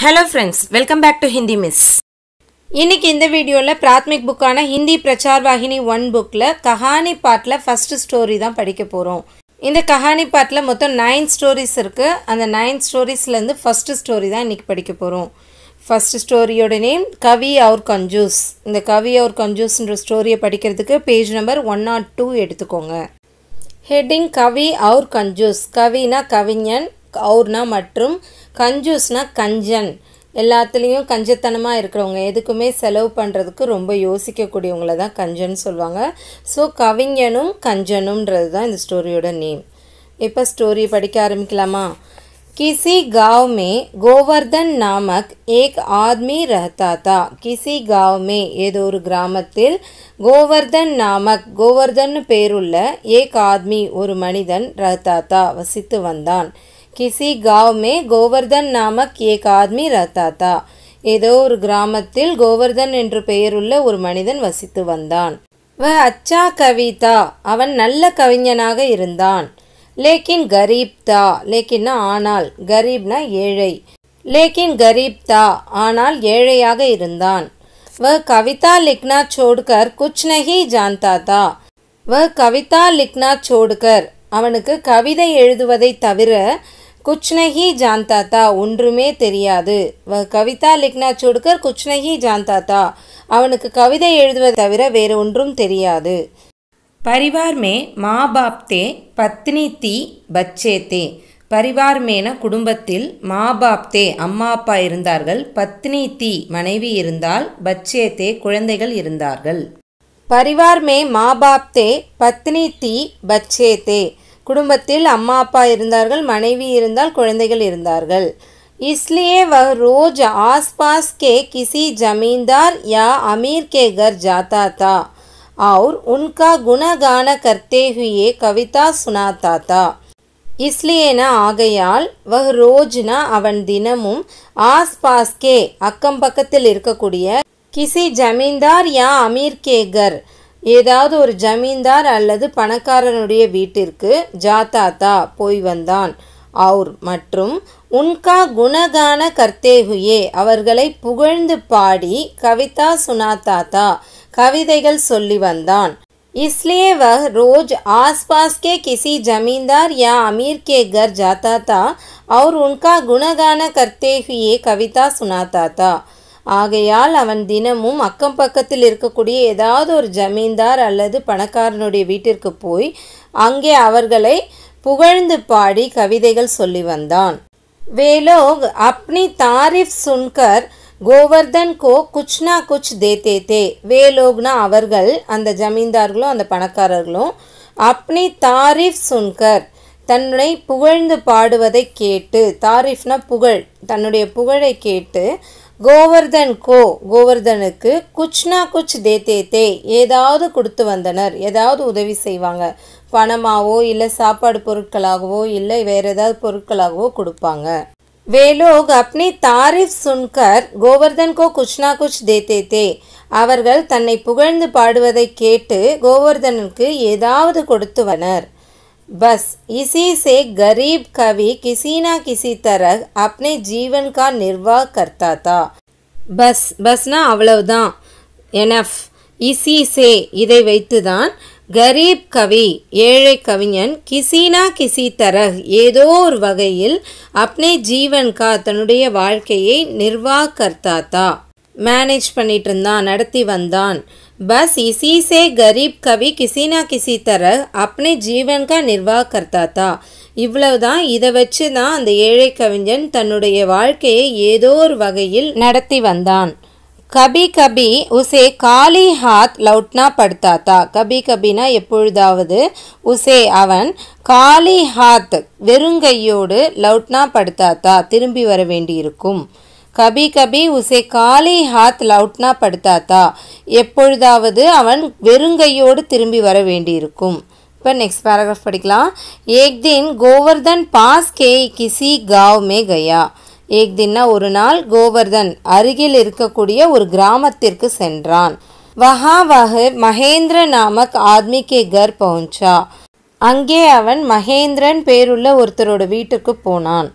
hello friends welcome back to Hindi miss இன்றைக்கி இந்த வீடியோவில் பிராத்மிக் புக்கான ஹிந்தி பிரச்சார் வாகினி ஒன் புக்கில் கஹானி பாட்டில் ஃபஸ்ட்டு ஸ்டோரி தான் படிக்க போகிறோம் இந்த கஹானி பாட்டில் மொத்தம் நைன் ஸ்டோரிஸ் இருக்குது அந்த நைன் ஸ்டோரிஸ்லேருந்து ஃபஸ்ட்டு ஸ்டோரி தான் இன்றைக்கி படிக்க போகிறோம் ஃபஸ்ட்டு ஸ்டோரியோட நேம் கவி அவர் கஞ்சூஸ் இந்த கவி அவர் கஞ்சூஸ்ன்ற ஸ்டோரியை படிக்கிறதுக்கு page number one nought two எடுத்துக்கோங்க ஹெட்டிங் கவி அவர் கஞ்சூஸ் கவினா கவிஞன் அவுர்னா மற்றும் கஞ்சூஸ்னால் கஞ்சன் எல்லாத்துலேயும் கஞ்சத்தனமாக இருக்கிறவங்க எதுக்குமே செலவு பண்ணுறதுக்கு ரொம்ப யோசிக்கக்கூடியவங்கள தான் கஞ்சன்னு சொல்லுவாங்க ஸோ கவிஞனும் கஞ்சனும்ன்றது தான் இந்த ஸ்டோரியோட நேம் இப்போ ஸ்டோரி படிக்க ஆரம்பிக்கலாமா கிசி गांव கோவர்தன் நாமக் ஏக் ஆத்மி आदमी रहता था ஏதோ ஒரு கிராமத்தில் கோவர்தன் நாமக் கோவர்தன் பேருள்ள ஏக் ஆத்மி ஒரு மனிதன் ரஹதாத்தா வசித்து வந்தான் கிசி காவ் மே கோவர்தன் நாமக் ஏக் ஆத்மி ரத்தா தா ஏதோ ஒரு கிராமத்தில் கோவர்தன் என்று பெயருள்ள ஒரு மனிதன் வசித்து வந்தான் வ அச்சா கவிதா அவன் நல்ல கவிஞனாக இருந்தான் லேக்கின் கரீப் தா லேக்கின்னா ஆனால் கரீப்னா ஏழை லேக்கின் கரீப் தா ஆனால் ஏழையாக இருந்தான் வ கவிதா லிக்னா சோடுகர் குச் நகி ஜான்தா தா வ கவிதா லிக்னா சோடுகர் அவனுக்கு கவிதை எழுதுவதை தவிர कुछ नहीं जानता ஒன்றுமே தெரியாது கவிதா லிக்னா சோடுக்கர் குச் நஹி ஜான்தா அவனுக்கு கவிதை எழுதுவது தவிர வேறு ஒன்றும் தெரியாது பரிவார் மே மா பாப்தே பத்னி தீ பச்சே தே பரிவார் மேன குடும்பத்தில் மா பாப்தே அம்மா அப்பா இருந்தார்கள் பத்னி தீ மனைவி இருந்தால் பச்சே தே குழந்தைகள் இருந்தார்கள் பரிவார் மே மா பாப்தே பத்னி தீ பச்சே தே குடும்பத்தில் அம்மா அப்பா இருந்தார்கள் மனைவி இருந்தால் குழந்தைகள் இருந்தார்கள் இஸ்லியே वह ரோஜ் आसपास கே கிசி ஜமீன்தார் யா அமீர் கே கர் ஜாத்தா தா और உன்கா குணகான करते கவிதா சுனாத்தா தா இஸ்லியேன ஆகையால் வஹ் ரோஜ்னா அவன் தினமும் ஆஸ் கே அக்கம் பக்கத்தில் இருக்கக்கூடிய கிசி ஜமீன்தார் யா அமீர் கர் ஏதாவது ஒரு ஜமீன்தார் அல்லது பணக்காரனுடைய வீட்டிற்கு ஜாத்தாத்தா போய் வந்தான் அவுர் மற்றும் உன்கா குணகான கர்த்தேகுயே அவர்களை புகழ்ந்து பாடி கவிதா சுனாத்தாத்தா கவிதைகள் சொல்லி வந்தான் इसलिए वह रोज आसपास के किसी जमींदार या अमीर के घर जाता था और उनका गुणगान करते हुए कविता सुनाता था ஆகையால் அவன் தினமும் அக்கம் பக்கத்தில் இருக்கக்கூடிய ஏதாவது ஒரு ஜமீன்தார் அல்லது பணக்காரனுடைய வீட்டிற்கு போய் அங்கே அவர்களை புகழ்ந்து பாடி கவிதைகள் சொல்லி வந்தான் வேலோ அப்னி தாரிஃப் சுன்கர் கோவர்தன் கோ குச்னா குச் தேத்தே தே வேலோக்னா அவர்கள் அந்த ஜமீன்தார்களும் அந்த பணக்காரர்களும் அப்னி தாரிஃப் சுன்கர் தன்னுடைய புகழ்ந்து பாடுவதை கேட்டு தாரிஃப்னா புகழ் தன்னுடைய புகழை கேட்டு கோவர்தன் கோ கோவர்தனுக்கு குச்னா குச் தேத்தே தே ஏதாவது கொடுத்து வந்தனர் ஏதாவது உதவி செய்வாங்க பணமாவோ இல்லை சாப்பாடு பொருட்களாகவோ இல்லை வேறு ஏதாவது பொருட்களாகவோ கொடுப்பாங்க வேலோக் அப்னி தாரிஃப் சுன்கர் கோவர்தன் கோ குச்னா குச் தே தே அவர்கள் தன்னை புகழ்ந்து பாடுவதை கேட்டு கோவர்தனுக்கு ஏதாவது கொடுத்து வனர் बस इसी से गरीब कवि किसी ना किसी तरह अपने जीवन का निर्वाह करता था பஸ் பஸ்னா அவ்வளவுதான் எனஃப் இசி சே இதை வைத்துதான் கரீப் கவி ஏழை கவிஞன் கிசினா கிசி தரஹ் ஏதோ ஒரு வகையில் அப்னே ஜீவன்கா தன்னுடைய வாழ்க்கையை நிர்வாகர்த்தாத்தா மேனேஜ் பண்ணிட்டு இருந்தான் நடத்தி வந்தான் बस इसी से गरीब कवि किसी ना किसी तरह अपने जीवन का निर्वाह करता था இவ்வளவுதான் இதை வச்சு தான் அந்த ஏழை கவிஞன் தன்னுடைய வாழ்க்கையை ஏதோ ஒரு வகையில் நடத்தி வந்தான் கபி கபி உசே காலி ஹாத் லவுட்னா படுத்தாத்தா கபி கபினா எப்பொழுதாவது உசே அவன் காலி ஹாத் வெறுங்கையோடு லவுட்னா படுத்தாத்தா திரும்பி வர வேண்டியிருக்கும் இருக்கும் கபி கபி உசே காலி ஹாத் லவுட்னா படுத்தாத்தா எப்பொழுதாவது அவன் வெறுங்கையோடு திரும்பி வர வேண்டியிருக்கும் இப்போ நெக்ஸ்ட் பேராகிராஃப் படிக்கலாம் ஏக் தின் கோவர்தன் பாஸ் கே கிசி காவ் மே கயா ஏக் தின்னா ஒரு நாள் கோவர்தன் அருகில் இருக்கக்கூடிய ஒரு கிராமத்திற்கு சென்றான் வஹா வஹ் மகேந்திர நாமக் ஆத்மி கே கர் பவுஞ்சா அங்கே அவன் மகேந்திரன் பேருள்ள ஒருத்தரோட வீட்டுக்கு போனான்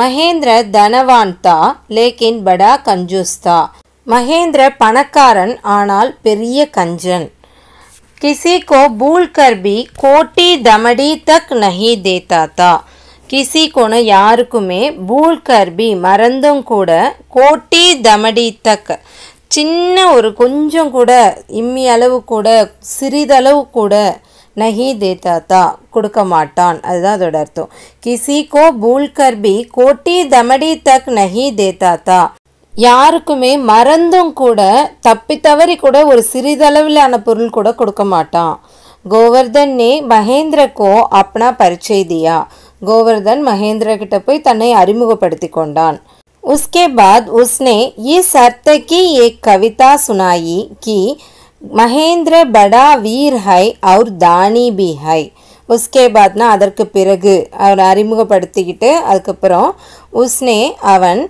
மகேந்திர தனவான் தா லேக்கின் படா கஞ்சூஸ் தா மகேந்திர பணக்காரன் ஆனால் பெரிய கஞ்சன் கிசிகோ பூல் भूल கோட்டி தமடி தக் நஹி தேதாத்தா கிசிகோனு கிசி கொன யாருக்குமே பூல் கர்பி மறந்தும் கூட கோட்டி தமடி தக் சின்ன ஒரு கொஞ்சம் கூட இம்மி அளவு கூட சிறிதளவு கூட நஹி தேதாத்தா கொடுக்க மாட்டான் அதுதான் அதோட அர்த்தம் கிசி கோ பூல் கர்பி கோட்டி தமடி தக் நஹி தேதாத்தா யாருக்குமே மறந்தும் கூட தப்பி தவறி கூட ஒரு சிறிதளவிலான பொருள் கூட கொடுக்க மாட்டான் கோவர்தன் நே மகேந்திரக்கோ அப்பனா பரிச்சை தியா கோவர்தன் கிட்ட போய் தன்னை அறிமுகப்படுத்தி கொண்டான் உஸ்கே பாத் உஸ்னே இ सार्थक ஏ கவிதா சுனாயி கி மகேந்திர படா வீர் ஹை அவர் தானி பி ஹை உஸ்கே பாத்னா அதற்கு பிறகு அவரை அறிமுகப்படுத்திக்கிட்டு அதுக்கப்புறம் உஸ்னே அவன்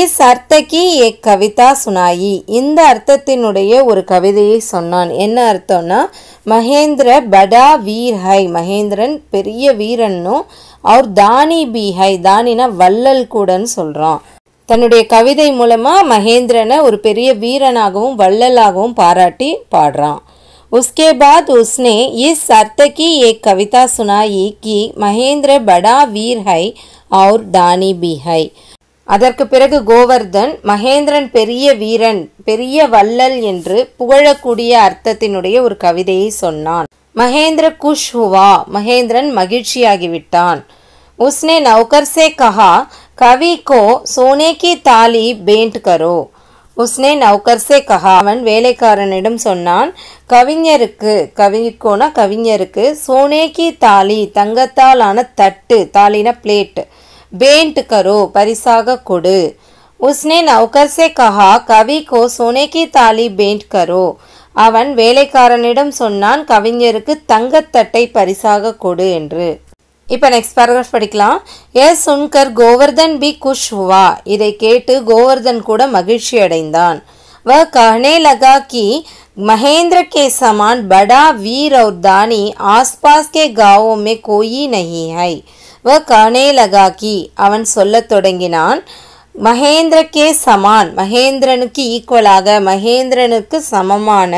இஸ் அர்த்தக்கி ஏ கவிதா சுனாயி இந்த அர்த்தத்தினுடைய ஒரு கவிதையை சொன்னான் என்ன அர்த்தம்னா மகேந்திர படா வீர் ஹை மகேந்திரன் பெரிய வீரன்னும் அவர் தானி பி ஹை தானினா வள்ளல் கூடன்னு சொல்கிறான் தன்னுடைய கவிதை மூலமாக மகேந்திரனை ஒரு பெரிய வீரனாகவும் வள்ளலாகவும் பாராட்டி பாடுறான் உஸ்கே பாத் உஸ்னே இஸ் அர்த்தகி ஏ கவிதா சுனாயி கி மகேந்திர படா வீர் ஹை और தானி பி ஹை அதற்கு பிறகு கோவர்தன் மகேந்திரன் பெரிய வீரன் பெரிய வள்ளல் என்று புகழக்கூடிய அர்த்தத்தினுடைய ஒரு கவிதையை சொன்னான் மகேந்திர குஷ் ஹுவா மகேந்திரன் மகிழ்ச்சியாகிவிட்டான் உஸ்னே நௌகர் சே கஹா கவி கோ சோனே கி தாலி பேண்ட் கரோ உஸ்னே சே கஹா அவன் வேலைக்காரனிடம் சொன்னான் கவிஞருக்கு கவிக்கோனா கவிஞருக்கு கி தாலி தங்கத்தாலான தட்டு தாலின பிளேட் பேண்ட் கரோ பரிசாக கொடு உஸ்னே சே கஹா கவி சோனே கி தாலி பேண்ட் கரோ அவன் வேலைக்காரனிடம் சொன்னான் கவிஞருக்கு தங்கத்தட்டை பரிசாக கொடு என்று இப்போ நெக்ஸ்ட் பேராகிராஃப் படிக்கலாம் ஏ சுன்கர் கோவர்தன் பி குஷ் வா இதை கேட்டு கோவர்தன் கூட மகிழ்ச்சி அடைந்தான் வ கஹனே லகா கி மகேந்திர கே சமான் படா வீர் और தானி आसपास के गांवों में கோயி नहीं ஹை வ कहने லகா கி அவன் சொல்லத் தொடங்கினான் மகேந்திரக்கே சமான் மகேந்திரனுக்கு ஈக்குவலாக மகேந்திரனுக்கு சமமான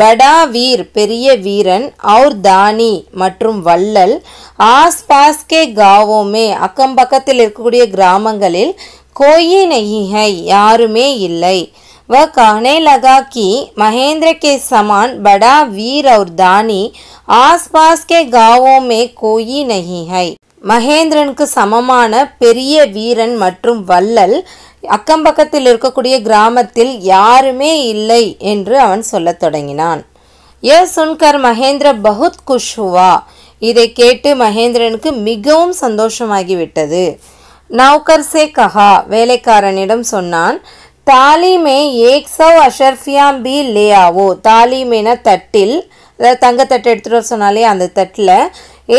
படா வீர் பெரிய வீரன் அவுர் தானி மற்றும் வள்ளல் ஆஸ் பாஸ்கே காவோமே அக்கம்பக்கத்தில் இருக்கக்கூடிய கிராமங்களில் கோயி யாருமே இல்லை வ கானே லகா மகேந்திரக்கே மகேந்திர கே சமான் படா வீர் அவுர் தானி ஆஸ் பாஸ்கே காவோமே கோயி மகேந்திரனுக்கு சமமான பெரிய வீரன் மற்றும் வள்ளல் அக்கம்பக்கத்தில் இருக்கக்கூடிய கிராமத்தில் யாருமே இல்லை என்று அவன் சொல்லத் தொடங்கினான் ஏ சுன்கர் மகேந்திர பகுத் குஷ்வா இதை கேட்டு மகேந்திரனுக்கு மிகவும் சந்தோஷமாகிவிட்டது நௌகர் சே கஹா வேலைக்காரனிடம் சொன்னான் தாலிமே ஏக் சவ் அஷர்ஃபியாம் பி லேயாவோ தாலிமேன தட்டில் அதாவது தங்கத்தட்டு எடுத்துகிட்டு வர சொன்னாலே அந்த தட்டில்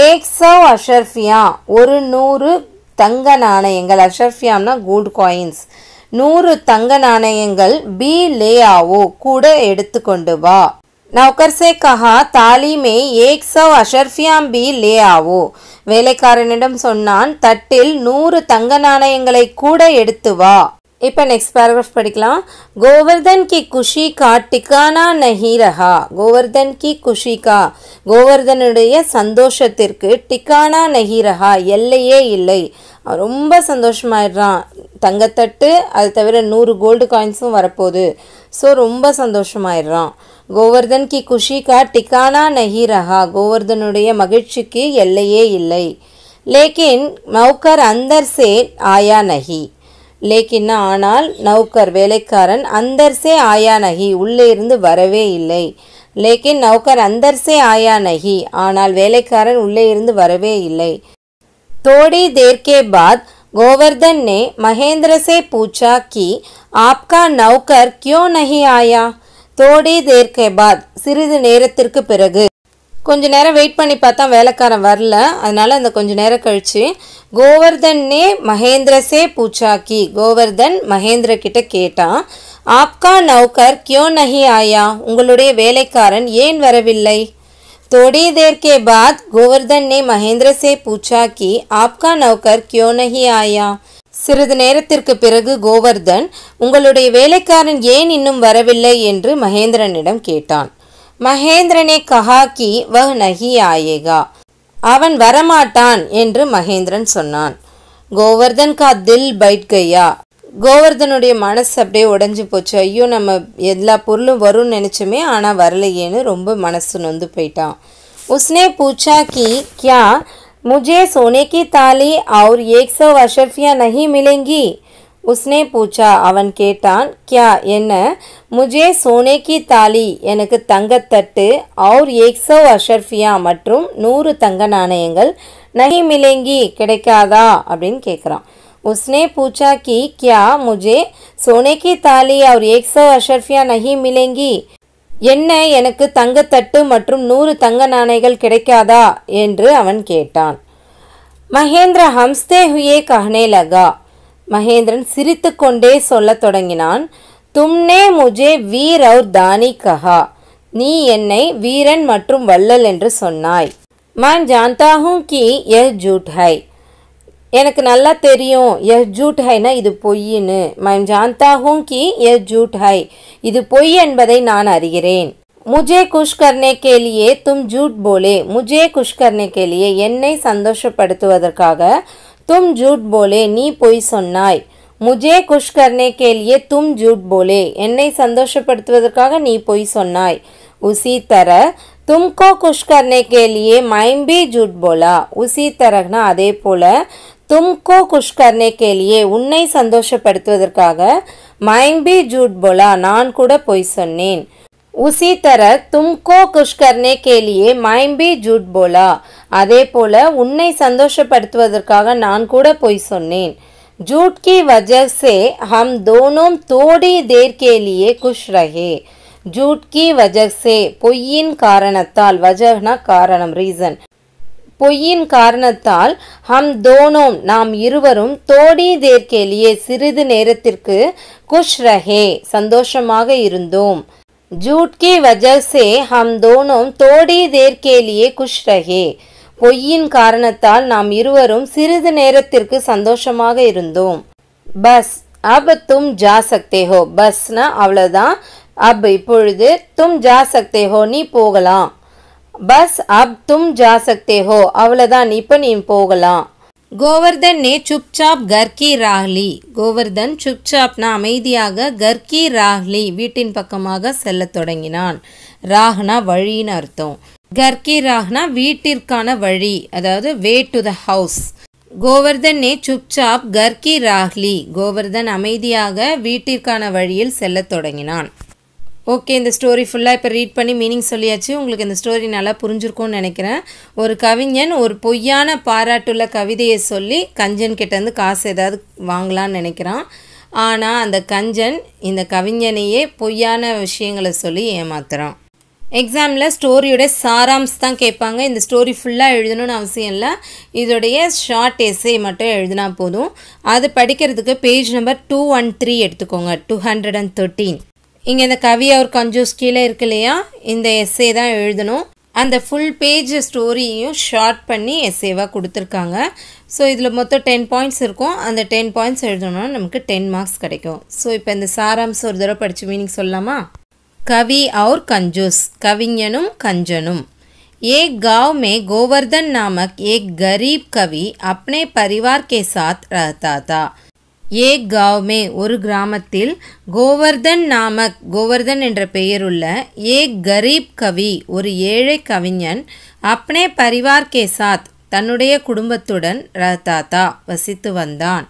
ஏக் அஷர்ஃபியா ஒரு நூறு தங்க நாணயங்கள் அஷர்ஃபியாம்னா கோல்டு காயின்ஸ் நூறு தங்க நாணயங்கள் பி லேயாவோ கூட எடுத்துக்கொண்டு வா நௌகர்சே கஹா தாலிமே ஏக் சவ் அஷர்ஃபியாம் பி லே ஆவோ வேலைக்காரனிடம் சொன்னான் தட்டில் நூறு தங்க நாணயங்களை கூட எடுத்து வா இப்போ நெக்ஸ்ட் பேராகிராஃப் படிக்கலாம் கோவர்தன் கி குஷி கா டிகானா நஹி ரஹா கோவர்தன் கி குஷி கா கோவர்தனுடைய சந்தோஷத்திற்கு டிகானா நஹி ரஹா எல்லையே இல்லை ரொம்ப சந்தோஷமாயிடுறான் தங்கத்தட்டு அது தவிர நூறு கோல்டு காயின்ஸும் வரப்போகுது ஸோ ரொம்ப சந்தோஷமாயிடுறான் கோவர்தன் கி குஷி கா டிகானா நஹி ரஹா கோவர்தனுடைய மகிழ்ச்சிக்கு எல்லையே இல்லை லேக்கின் மௌக்கர் அந்தர் சே ஆயா நஹி லேக்கின் ஆனால் நௌக்கர் வேலைக்காரன் அந்தர்சே ஆயா நகி உள்ளே இருந்து வரவே இல்லை லேக்கின் நௌக்கர் அந்தர்சே ஆயா நகி ஆனால் வேலைக்காரன் உள்ளே இருந்து வரவே இல்லை தோடி தேர்க்கே பாத் கோவர்தன் நே महेंद्र से पूछा कि आपका नौकर क्यों नहीं आया थोड़ी देर சிறிது நேரத்திற்கு பிறகு கொஞ்ச நேரம் வெயிட் பண்ணி பார்த்தா வேலைக்காரன் வரல அதனால் அந்த கொஞ்ச நேரம் கழிச்சு கோவர்தன்னே மகேந்திரசே பூச்சாக்கி கோவர்தன் மகேந்திர கிட்ட கேட்டான் ஆப்கா நௌகர் கியோ நஹி ஆயா உங்களுடைய வேலைக்காரன் ஏன் வரவில்லை தொடி தேர்க்கே பாத் கோவர்தன்னே மகேந்திரசே பூச்சாக்கி ஆப்கா நௌகர் கியோ நகி ஆயா சிறிது நேரத்திற்கு பிறகு கோவர்தன் உங்களுடைய வேலைக்காரன் ஏன் இன்னும் வரவில்லை என்று மகேந்திரனிடம் கேட்டான் மகேந்திரனே கஹா கி कि நகி ஆயேகா அவன் வரமாட்டான் என்று மகேந்திரன் சொன்னான் கோவர்தன் கா தில் பைட் கையா கோவர்தனுடைய மனசு அப்படியே உடஞ்சி போச்சு ஐயோ நம்ம எல்லா பொருளும் வரும்னு நினச்சோமே ஆனால் வரலையேன்னு ரொம்ப மனசு நொந்து போயிட்டான் உஸ்னே பூச்சா கி கியா முஜே சோனே கி தாலி அவர் एक सौ अशरफियाँ नहीं உஸ்னே பூச்சா அவன் கேட்டான் கியா என்ன முஜே சோனே கி தாலி எனக்கு தங்கத்தட்டு அவுர் ஏக் அஷர்ஃபியா மற்றும் நூறு தங்க நாணயங்கள் நகி மிலேங்கி கிடைக்காதா அப்படின்னு கேட்குறான் உஸ்னே பூச்சா கி கியா முஜே சோனே கி தாலி அவர் एक அஷர்ஃபியா நகி மிலேங்கி என்ன எனக்கு தங்கத்தட்டு மற்றும் நூறு தங்க நாணயங்கள் கிடைக்காதா என்று அவன் கேட்டான் மகேந்திர ஹம்ஸ்தே ஹுயே கஹ்னே லகா மகேந்திரன் சிரித்து கொண்டே சொல்லத் தொடங்கினான் தும்னே முஜே வீர் அவுர் தானி கஹா நீ என்னை வீரன் மற்றும் வள்ளல் என்று சொன்னாய் மான் ஜான்தா கி எஹ் ஜூட் ஹை எனக்கு நல்லா தெரியும் எஹ் ஜூட் ஹைனா இது பொய்ன்னு மான் ஜான்தா கி எஹ் ஜூட் ஹை இது பொய் என்பதை நான் அறிகிறேன் முஜே குஷ் கேலியே தும் ஜூட் போலே முஜே குஷ் கர்னே என்னை சந்தோஷப்படுத்துவதற்காக தும் ஜூட் போலே நீ பொய் சொன்னாய் முஜே குஷ் கர்னே கேலியே தும் ஜூட் போலே என்னை சந்தோஷப்படுத்துவதற்காக நீ பொய் சொன்னாய் உசி தர தும்கோ குஷ் கர்னே கேலியே மைம்பி ஜூட் போலா உசி தரக்னா அதே போல் தும்கோ குஷ் கர்னே கேலியே உன்னை சந்தோஷப்படுத்துவதற்காக மைம்பி ஜூட் போலா நான் கூட பொய் சொன்னேன் உசி தர தும்கோ குஷ்கர்னே கேலியே के लिए मैं भी அதே போல உன்னை சந்தோஷப்படுத்துவதற்காக நான் கூட போய் சொன்னேன் ஜூட் கி वजह ஹம் हम தோடி थोड़ी देर के लिए ஜூட் கி வஜ்சே பொய்யின் காரணத்தால் வஜக்னா காரணம் ரீசன் பொய்யின் காரணத்தால் ஹம் தோனோம் நாம் இருவரும் தோடி தேர்க்கேலியே சிறிது நேரத்திற்கு குஷ் ரஹே சந்தோஷமாக இருந்தோம் झूठ की वजह से हम दोनों थोड़ी देर के लिए खुश रहे பொய்யின் காரணத்தால் நாம் இருவரும் சிறிது நேரத்திற்கு சந்தோஷமாக இருந்தோம் பஸ் அப் தும் ஜா சக்தே ஹோ பஸ்னா அவ்வளோதான் அப் இப்பொழுது தும் ஜா சக்தே ஹோ நீ போகலாம் பஸ் அப் தும் ஜா சக்தே ஹோ அவ்வளோதான் இப்போ நீ போகலாம் கோவர்தன்னே சுப்சாப் கர்கி ராஹ்லி கோவர்தன் சுப்சாப்னா அமைதியாக கர்கி ராஹ்லி வீட்டின் பக்கமாக செல்லத் தொடங்கினான் ராஹ்னா வழின்னு அர்த்தம் கர்கி ராஹ்னா வீட்டிற்கான வழி அதாவது வே டு த ஹவுஸ் கோவர்தன்னே சுப்சாப் கர்கி ராஹ்லி கோவர்தன் அமைதியாக வீட்டிற்கான வழியில் செல்லத் தொடங்கினான் ஓகே இந்த ஸ்டோரி ஃபுல்லாக இப்போ ரீட் பண்ணி மீனிங் சொல்லியாச்சு உங்களுக்கு இந்த ஸ்டோரி நல்லா புரிஞ்சிருக்கும்னு நினைக்கிறேன் ஒரு கவிஞன் ஒரு பொய்யான பாராட்டுள்ள கவிதையை சொல்லி கஞ்சன் கிட்டேருந்து காசு ஏதாவது வாங்கலான்னு நினைக்கிறான் ஆனால் அந்த கஞ்சன் இந்த கவிஞனையே பொய்யான விஷயங்களை சொல்லி ஏமாத்துகிறான் எக்ஸாமில் ஸ்டோரியோட சாராம்ஸ் தான் கேட்பாங்க இந்த ஸ்டோரி ஃபுல்லாக எழுதணும்னு அவசியம் இல்லை இதோடைய ஷார்ட் எஸ்ஸே மட்டும் எழுதினா போதும் அது படிக்கிறதுக்கு page number two one three எடுத்துக்கோங்க டூ ஹண்ட்ரட் அண்ட் தேர்ட்டீன் இங்கே இந்த கவி அவர் கஞ்சூஸ் கீழே இருக்கு இல்லையா இந்த எஸ்ஸே தான் எழுதணும் அந்த ஃபுல் பேஜ் ஸ்டோரியையும் ஷார்ட் பண்ணி எஸ்ஸேவாக கொடுத்துருக்காங்க ஸோ இதில் மொத்தம் டென் பாயிண்ட்ஸ் இருக்கும் அந்த டென் பாயிண்ட்ஸ் எழுதணும்னா நமக்கு டென் மார்க்ஸ் கிடைக்கும் ஸோ இப்போ இந்த சாராம்சம் ஒரு தடவை படித்து மீனிங் சொல்லலாமா கவி அவர் கஞ்சூஸ் கவிஞனும் கஞ்சனும் ஏ காவ் மே கோவர்தன் நாமக் ஏ கரீப் கவி அப்னே பரிவார் கே சாத் रहता ஏக் காவ்மே ஒரு கிராமத்தில் கோவர்தன் நாமக் கோவர்தன் என்ற பெயருள்ள ஏக் கரீப் கவி ஒரு ஏழை கவிஞன் அப்னே பரிவார் கே சாத் தன்னுடைய குடும்பத்துடன் ரத்தாத்தா வசித்து வந்தான்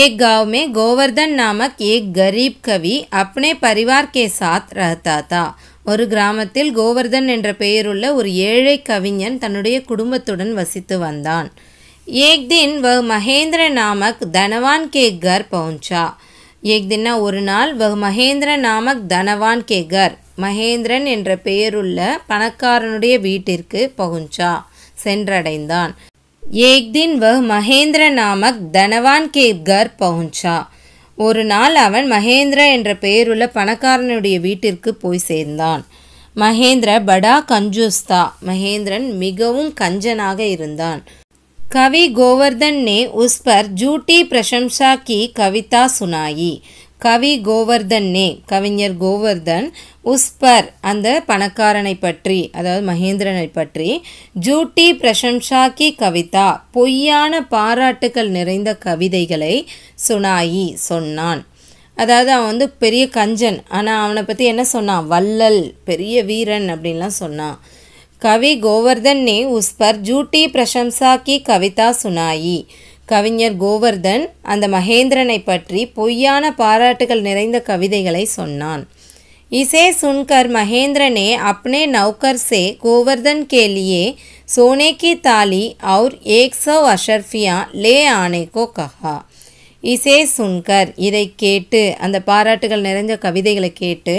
ஏக் காவ்மே கோவர்தன் நாமக் ஏக் கரீப் கவி அப்னே பரிவார் கே சாத் ரஹதாத்தா ஒரு கிராமத்தில் கோவர்தன் என்ற பெயருள்ள ஒரு ஏழை கவிஞன் தன்னுடைய குடும்பத்துடன் வசித்து வந்தான் एक दिन वह महेंद्र नामक धनवान के घर पहुंचा एक दिन ஒரு நாள் வஹ் மகேந்திர நாமக் தனவான் கே கர் மகேந்திரன் என்ற பெயருள்ள பணக்காரனுடைய வீட்டிற்கு பகுஞ்சா சென்றடைந்தான் ஏக்தின் தின் வஹ் மகேந்திர நாமக் தனவான் கே கர் பகுஞ்சா ஒரு நாள் அவன் மகேந்திர என்ற பெயருள்ள பணக்காரனுடைய வீட்டிற்கு போய் சேர்ந்தான் மகேந்திர படா கஞ்சுஸ்தா மகேந்திரன் மிகவும் கஞ்சனாக இருந்தான் கவி गोवर्धन ने उस ஜூட்டி झूठी கி கவிதா சுனாயி கவி கோவர்தன் நே கவிஞர் கோவர்தன் உஸ்பர் அந்த பணக்காரனை பற்றி அதாவது மகேந்திரனை பற்றி ஜூட்டி கி கவிதா பொய்யான பாராட்டுகள் நிறைந்த கவிதைகளை சுனாயி சொன்னான் அதாவது அவன் வந்து பெரிய கஞ்சன் ஆனால் அவனை பற்றி என்ன சொன்னான் வள்ளல் பெரிய வீரன் அப்படின்லாம் சொன்னான் कवि गोवर्धन ने उस पर झूठी प्रशंसा की कविता सुनाई கவிஞர் கோவர்தன் அந்த மகேந்திரனை பற்றி பொய்யான பாராட்டுகள் நிறைந்த கவிதைகளை சொன்னான் इसे सुनकर महेंद्र ने अपने नौकर से गोवर्धन के लिए सोने की ताली और एक லே ஆனே ले आने को कहा இசே சுன்கர் இதை கேட்டு அந்த பாராட்டுகள் நிறைந்த கவிதைகளை கேட்டு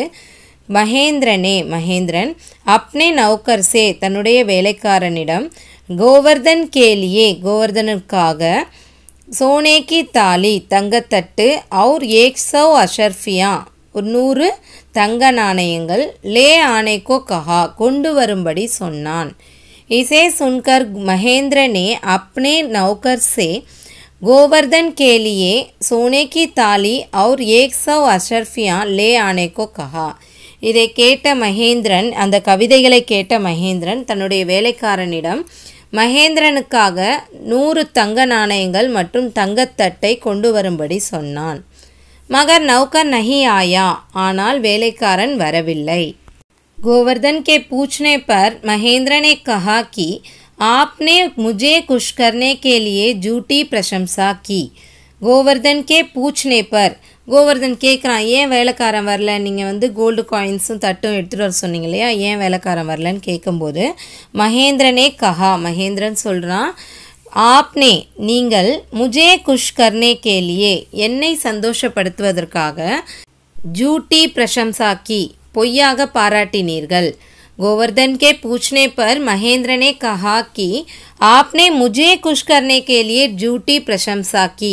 மகேந்திரனே மகேந்திரன் அப்னே நௌக்கர்சே தன்னுடைய வேலைக்காரனிடம் கோவர்தன் கேலியே கோவர்தனுக்காக சோனேக்கி தாலி தங்கத்தட்டு அவுர் ஏக் சௌ அஷர்ஃபியா ஒரு நூறு தங்க நாணயங்கள் லே ஆனைக்கோ கஹா கொண்டு வரும்படி சொன்னான் இசே சுன்கர் மகேந்திரனே அப்னே நௌகர்சே கோவர்தன் கேலியே சோனேகி தாலி அவுர் की அஷர்ஃபியா லே एक கஹா இதை கேட்ட மகேந்திரன் அந்த கவிதைகளை கேட்ட மகேந்திரன் தன்னுடைய வேலைக்காரனிடம் மகேந்திரனுக்காக நூறு தங்க நாணயங்கள் மற்றும் தங்கத்தட்டை கொண்டு வரும்படி சொன்னான் மகர் நௌகர் நஹி ஆயா ஆனால் வேலைக்காரன் வரவில்லை கோவர்தன் கே पूछने பர் மகேந்திரனே கஹா கி ஆப்னே முஜே குஷ்கர்னே கேலியே ஜூட்டி பிரசம்சா கி கோவர்தன் கே की பர் கோவர்தன் கேட்குறான் ஏன் வேலைக்காரன் வரல நீங்கள் வந்து கோல்டு காயின்ஸும் தட்டும் எடுத்துகிட்டு வர சொன்னீங்க இல்லையா ஏன் வேலைக்காரன் வரலன்னு கேட்கும்போது மகேந்திரனே கஹா மகேந்திரன் சொல்கிறான் ஆப்னே நீங்கள் முஜே குஷ் கர்னே கேலியே என்னை சந்தோஷப்படுத்துவதற்காக ஜூட்டி பிரசம்சாக்கி பொய்யாக பாராட்டினீர்கள் கோவர்தன் கே पूछने பர் மகேந்திரனே ने ஆப்னே முஜே குஷ்கர்னே கேலியே ஜூட்டி करने के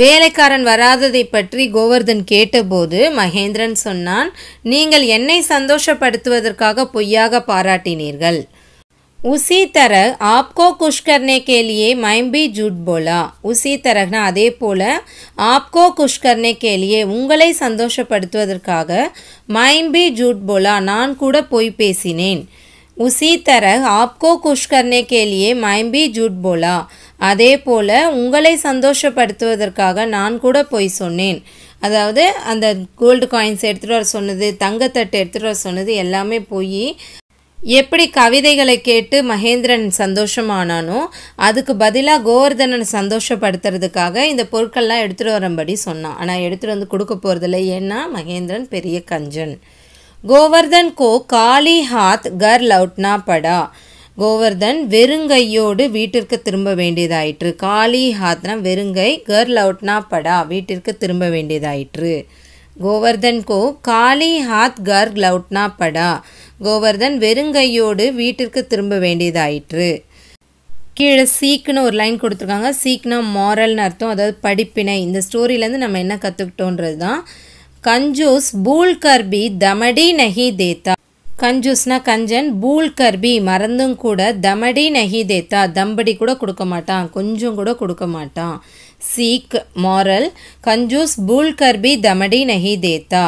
வேலைக்காரன் வராததை பற்றி கோவர்தன் கேட்டபோது மகேந்திரன் சொன்னான் நீங்கள் என்னை சந்தோஷப்படுத்துவதற்காக பொய்யாக பாராட்டினீர்கள் உசி தர ஆப்கோ குஷ்கர்னே கேலியே மைம்பி ஜூட் போலா உசி தரகனா அதே போல் ஆப்கோ குஷ்கர்னே கேலியே உங்களை சந்தோஷப்படுத்துவதற்காக மைம்பி ஜூட் போலா நான் கூட பொய் பேசினேன் உசி தர ஆப்கோ குஷ்கர்னே கேலியே மைம்பி ஜூட் போலா அதே போல் உங்களை சந்தோஷப்படுத்துவதற்காக நான் கூட போய் சொன்னேன் அதாவது அந்த கோல்டு காயின்ஸ் எடுத்துகிட்டு வர சொன்னது தங்கத்தட்டு எடுத்துகிட்டு வர சொன்னது எல்லாமே போய் எப்படி கவிதைகளை கேட்டு மகேந்திரன் சந்தோஷமானானோ அதுக்கு பதிலாக கோவர்தனன் சந்தோஷப்படுத்துறதுக்காக இந்த பொருட்கள்லாம் எடுத்துகிட்டு வரும்படி சொன்னான் ஆனால் எடுத்துகிட்டு வந்து கொடுக்க போகிறதில்ல ஏன்னா மகேந்திரன் பெரிய கஞ்சன் கோவர்தன் கோ காலி ஹாத் கர் லவுட்னா படா கோவர்தன் வெறுங்கையோடு வீட்டிற்கு திரும்ப வேண்டியதாயிற்று காளி ஹாத்ரம் வெறுங்கை கேர்ள் அவுட்னா படா வீட்டிற்கு திரும்ப வேண்டியதாயிற்று கோவர்தன் கோ காளி ஹாத் கர் லவுட்னா படா கோவர்தன் வெறுங்கையோடு வீட்டிற்கு திரும்ப வேண்டியதாயிற்று கீழே சீக்குன்னு ஒரு லைன் கொடுத்துருக்காங்க சீக்னா மாரல்னு அர்த்தம் அதாவது படிப்பினை இந்த ஸ்டோரியிலேருந்து நம்ம என்ன கற்றுக்கிட்டோன்றது தான் கஞ்சோஸ் பூல் கர்பி தமடி நஹி தேத்தா கஞ்சூஸ்னா கஞ்சன் பூல் கர்பி மறந்தும் கூட தமடி நகி தேத்தா தம்படி கூட கொடுக்க மாட்டான் கொஞ்சம் கூட கொடுக்க மாட்டான் சீக் மாரல் கஞ்சூஸ் பூல் கர்பி தமடி நகி தேத்தா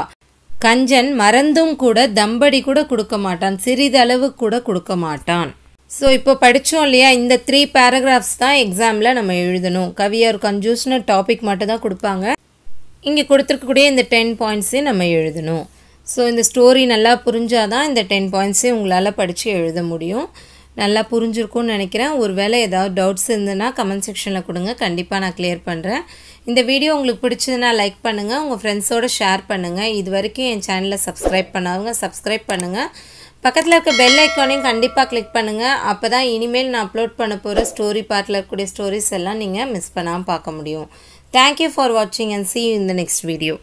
கஞ்சன் மறந்தும் கூட தம்படி கூட கொடுக்க மாட்டான் சிறிதளவு கூட கொடுக்க மாட்டான் ஸோ இப்போ படித்தோம் இல்லையா இந்த த்ரீ பேராகிராஃப்ஸ் தான் எக்ஸாமில் நம்ம எழுதணும் கவியார் கஞ்சூஸ்னு டாபிக் மட்டும் தான் கொடுப்பாங்க இங்கே கொடுத்துருக்கக்கூடிய இந்த டென் பாயிண்ட்ஸையும் நம்ம எழுதணும் ஸோ இந்த ஸ்டோரி நல்லா புரிஞ்சாதான் தான் இந்த டென் பாயிண்ட்ஸே உங்களால் படித்து எழுத முடியும் நல்லா புரிஞ்சிருக்கும்னு நினைக்கிறேன் ஒரு வேளை ஏதாவது டவுட்ஸ் இருந்ததுன்னா கமெண்ட் செக்ஷனில் கொடுங்க கண்டிப்பாக நான் கிளியர் பண்ணுறேன் இந்த வீடியோ உங்களுக்கு பிடிச்சதுன்னா லைக் பண்ணுங்கள் உங்கள் ஃப்ரெண்ட்ஸோடு ஷேர் பண்ணுங்கள் இது வரைக்கும் என் சேனலை சப்ஸ்கிரைப் பண்ணாதவங்க சப்ஸ்கிரைப் பண்ணுங்கள் பக்கத்தில் இருக்க பெல் ஐக்கானையும் கண்டிப்பாக கிளிக் பண்ணுங்கள் அப்போ தான் இனிமேல் நான் அப்லோட் பண்ண போகிற ஸ்டோரி பார்ட்டில் இருக்கக்கூடிய ஸ்டோரிஸ் எல்லாம் நீங்கள் மிஸ் பண்ணாமல் பார்க்க முடியும் தேங்க்யூ ஃபார் வாட்சிங் அண்ட் சி யூ இந்த நெக்ஸ்ட் வீடியோ